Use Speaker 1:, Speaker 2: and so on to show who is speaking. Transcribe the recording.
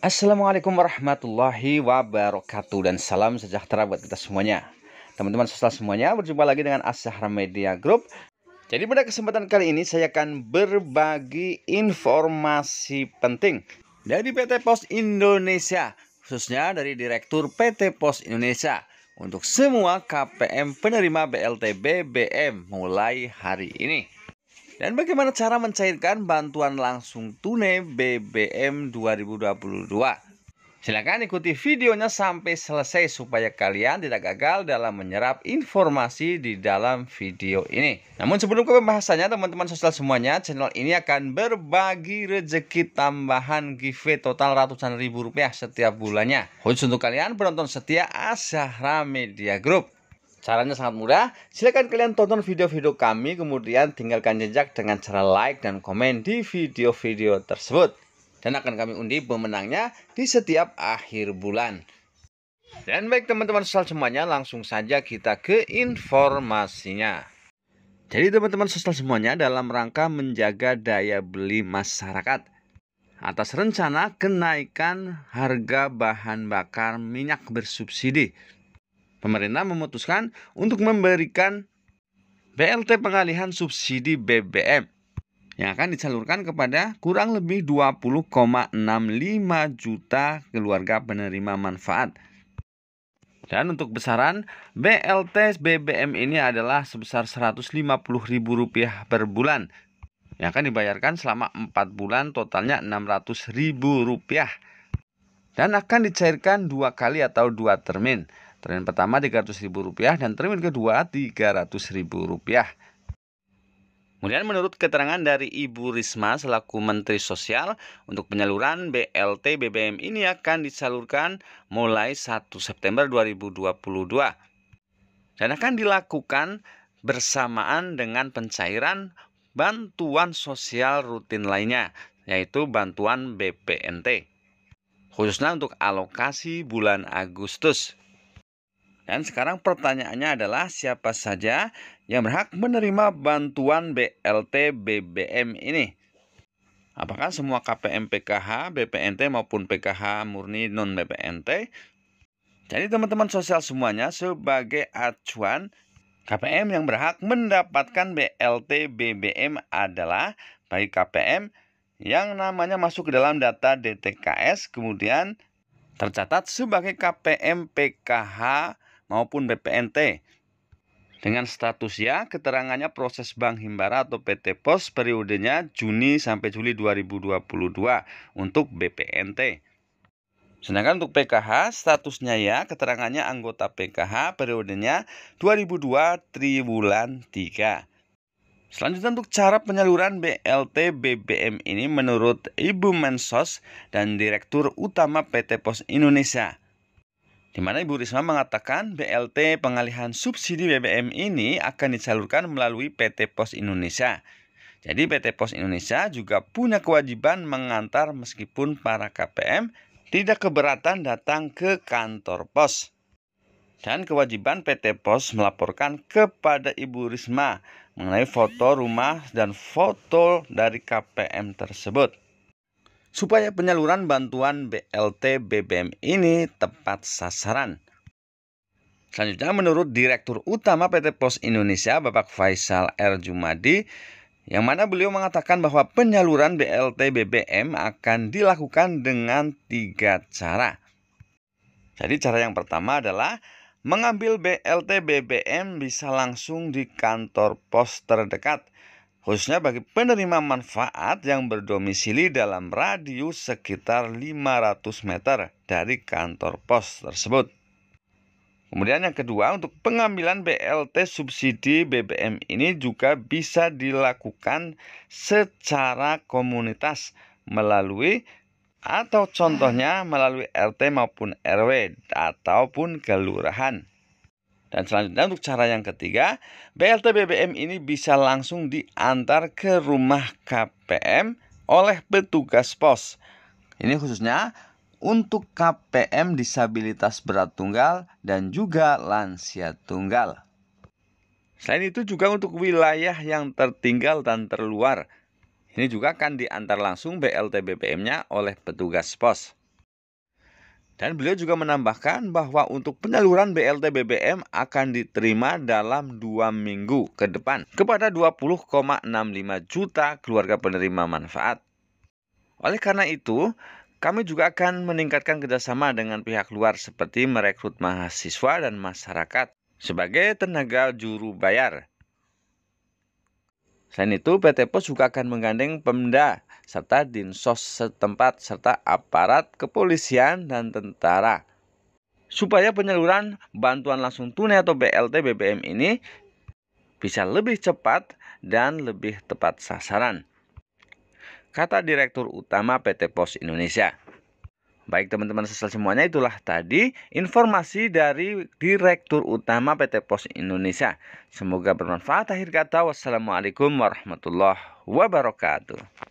Speaker 1: Assalamualaikum warahmatullahi wabarakatuh dan salam sejahtera buat kita semuanya. Teman-teman sosial semuanya, berjumpa lagi dengan Asahra Media Group. Jadi pada kesempatan kali ini saya akan berbagi informasi penting dari PT Pos Indonesia, khususnya dari Direktur PT Pos Indonesia untuk semua KPM penerima BLT BBM mulai hari ini. Dan bagaimana cara mencairkan bantuan langsung tunai BBM 2022? Silahkan ikuti videonya sampai selesai supaya kalian tidak gagal dalam menyerap informasi di dalam video ini. Namun sebelum ke pembahasannya teman-teman sosial semuanya, channel ini akan berbagi rezeki tambahan giveaway total ratusan ribu rupiah setiap bulannya. Khusus untuk kalian penonton setia Azahra Media Group. Caranya sangat mudah. Silakan kalian tonton video-video kami, kemudian tinggalkan jejak dengan cara like dan komen di video-video tersebut. Dan akan kami undi pemenangnya di setiap akhir bulan. Dan baik teman-teman sosial semuanya, langsung saja kita ke informasinya. Jadi teman-teman sosial semuanya dalam rangka menjaga daya beli masyarakat atas rencana kenaikan harga bahan bakar minyak bersubsidi pemerintah memutuskan untuk memberikan BLT pengalihan subsidi BBM yang akan disalurkan kepada kurang lebih 20,65 juta keluarga penerima manfaat. Dan untuk besaran BLT BBM ini adalah sebesar Rp150.000 per bulan yang akan dibayarkan selama 4 bulan totalnya Rp600.000 dan akan dicairkan dua kali atau dua termin. Termin pertama Rp300.000 dan termin kedua Rp300.000. Kemudian menurut keterangan dari Ibu Risma selaku Menteri Sosial, untuk penyaluran BLT BBM ini akan disalurkan mulai 1 September 2022 dan akan dilakukan bersamaan dengan pencairan bantuan sosial rutin lainnya, yaitu bantuan BPNT, khususnya untuk alokasi bulan Agustus. Dan sekarang pertanyaannya adalah siapa saja yang berhak menerima bantuan BLT BBM ini? Apakah semua KPM PKH, BPNT maupun PKH murni non BPNT? Jadi teman-teman sosial semuanya sebagai acuan KPM yang berhak mendapatkan BLT BBM adalah bagi KPM yang namanya masuk ke dalam data DTKS kemudian tercatat sebagai KPM PKH maupun BPNT dengan status ya keterangannya proses Bank Himbara atau PT Pos periodenya Juni sampai Juli 2022 untuk BPNT. Sedangkan untuk PKH statusnya ya keterangannya anggota PKH periodenya 2002 triwulan 3. Selanjutnya untuk cara penyaluran BLT BBM ini menurut Ibu Mensos dan Direktur Utama PT Pos Indonesia di mana Ibu Risma mengatakan BLT pengalihan subsidi BBM ini akan disalurkan melalui PT Pos Indonesia. Jadi PT Pos Indonesia juga punya kewajiban mengantar meskipun para KPM tidak keberatan datang ke kantor pos. Dan kewajiban PT Pos melaporkan kepada Ibu Risma mengenai foto rumah dan foto dari KPM tersebut supaya penyaluran bantuan BLT BBM ini tepat sasaran. Selanjutnya menurut Direktur Utama PT Pos Indonesia Bapak Faisal R. Jumadi yang mana beliau mengatakan bahwa penyaluran BLT BBM akan dilakukan dengan tiga cara. Jadi cara yang pertama adalah mengambil BLT BBM bisa langsung di kantor pos terdekat khususnya bagi penerima manfaat yang berdomisili dalam radius sekitar 500 meter dari kantor pos tersebut. Kemudian yang kedua, untuk pengambilan BLT subsidi BBM ini juga bisa dilakukan secara komunitas melalui atau contohnya melalui RT maupun RW ataupun kelurahan. Dan selanjutnya untuk cara yang ketiga, BLT BBM ini bisa langsung diantar ke rumah KPM oleh petugas pos. Ini khususnya untuk KPM disabilitas berat tunggal dan juga lansia tunggal. Selain itu juga untuk wilayah yang tertinggal dan terluar. Ini juga akan diantar langsung BLT BBM-nya oleh petugas pos. Dan beliau juga menambahkan bahwa untuk penyaluran BLT BBM akan diterima dalam dua minggu ke depan kepada 20,65 juta keluarga penerima manfaat. Oleh karena itu, kami juga akan meningkatkan kerjasama dengan pihak luar seperti merekrut mahasiswa dan masyarakat sebagai tenaga juru bayar Selain itu, PT Pos juga akan menggandeng Pemda serta Dinsos setempat serta aparat kepolisian dan tentara supaya penyaluran bantuan langsung tunai atau BLT BBM ini bisa lebih cepat dan lebih tepat sasaran. Kata Direktur Utama PT Pos Indonesia. Baik teman-teman sosial semuanya itulah tadi informasi dari Direktur Utama PT Pos Indonesia. Semoga bermanfaat. Akhir kata wassalamualaikum warahmatullahi wabarakatuh.